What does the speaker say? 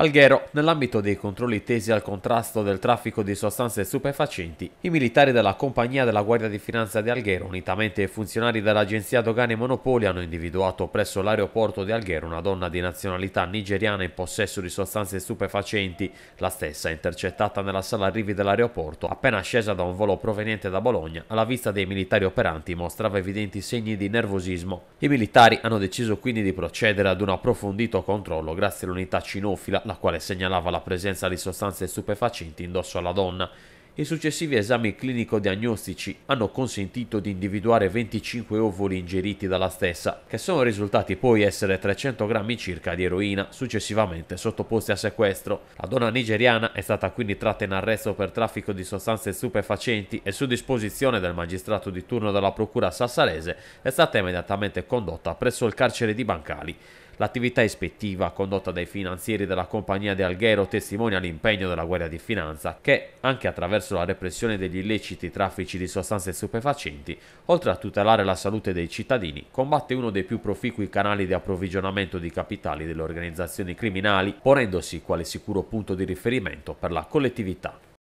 Alghero, nell'ambito dei controlli tesi al contrasto del traffico di sostanze stupefacenti, i militari della compagnia della Guardia di Finanza di Alghero, unitamente ai funzionari dell'Agenzia Dogane Monopoli, hanno individuato presso l'aeroporto di Alghero una donna di nazionalità nigeriana in possesso di sostanze stupefacenti, la stessa intercettata nella sala arrivi dell'aeroporto, appena scesa da un volo proveniente da Bologna, alla vista dei militari operanti mostrava evidenti segni di nervosismo. I militari hanno deciso quindi di procedere ad un approfondito controllo grazie all'unità cinofila la quale segnalava la presenza di sostanze stupefacenti indosso alla donna. I successivi esami clinico-diagnostici hanno consentito di individuare 25 ovuli ingeriti dalla stessa, che sono risultati poi essere 300 grammi circa di eroina, successivamente sottoposti a sequestro. La donna nigeriana è stata quindi tratta in arresto per traffico di sostanze stupefacenti e su disposizione del magistrato di turno della procura sassarese è stata immediatamente condotta presso il carcere di Bancali. L'attività ispettiva condotta dai finanzieri della compagnia De Alghero testimonia l'impegno della Guardia di Finanza che, anche attraverso la repressione degli illeciti traffici di sostanze stupefacenti, oltre a tutelare la salute dei cittadini, combatte uno dei più proficui canali di approvvigionamento di capitali delle organizzazioni criminali, ponendosi quale sicuro punto di riferimento per la collettività.